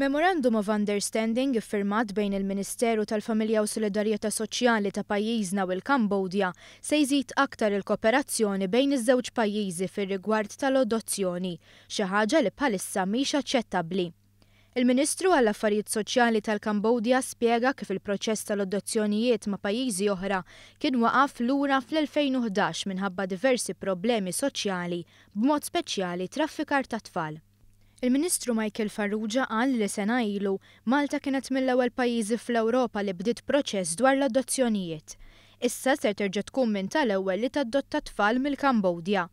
Memorandum of Understanding iffirmat bejn il-Ministeru tal-Familja u Solidarjetà Soċjali ta' pajjiżna u l-Kambodja se jżid aktar il-kooperazzjoni bejn iż-żewġ pajjiżi fir-rigward tal-adozzjoni, xi ħaġa li bħalissa mhix aċċettabbli. Il-Ministru għall-Affarijiet Soċjali tal-Kambodja spjega kif il-proċess tal-adozzjonijiet ma' pajjiżi oħra kien waqaf lura fl-2011 minħabba diversi problemi soċjali, b'mod speċjali traffikar ta' tfal. Il-Ministru Michael Farrugia għal li sena ilu Malta kienet mill-ewwel pajjiżi fl-Ewropa li bdiet proċess dwar l-adozzjonijiet. Issa ser terġa' tkun minn tal-ewwel li tadotta tfal mill-Kambodja.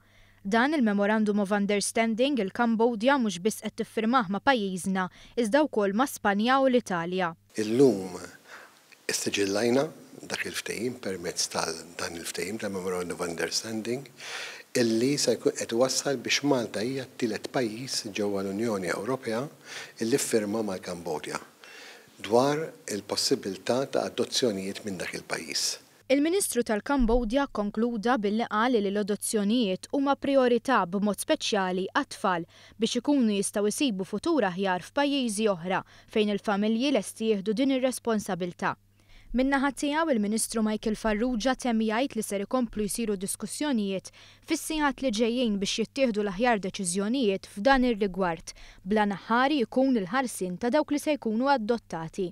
Dan il-Memorandum of Understanding il-Kambodja mhux biss qed tiffirmah ma' pajjiżna iżda wkoll ma' Spanja u l-Italja. Illum istiġillajna dak il-ftehim permezz tal dan il-ftehim tal-Memorandum of Understanding illi se jkun qed wassal biex Malta hija t-tielet pajjiż ġewwa l-Unjoni Ewropea illi firma mal-Kambodja dwar il-possibilità ta' adozzjonijiet minn dak il-pajjiż. Il-Ministru tal-Kambodja konkluda billi qal li l-adozzjonijiet huma priorità b'mod speċjali għat-tfal biex ikunu jistgħu jsibu futura aħjar f'pajjiżi oħra fejn il-familji lesti jieħdu din ir-responsabilità. Minnaħa tiegħu il-Ministru Michael Farrugia temm jgħid li ser ikomplu jsiru diskussjonijiet fis li ġejjin biex jittieħdu l-aħjar deċiżjonijiet f'dan ir-rigward bla naħari jkun il-ħarsin ta' dawk li se jkunu adottati.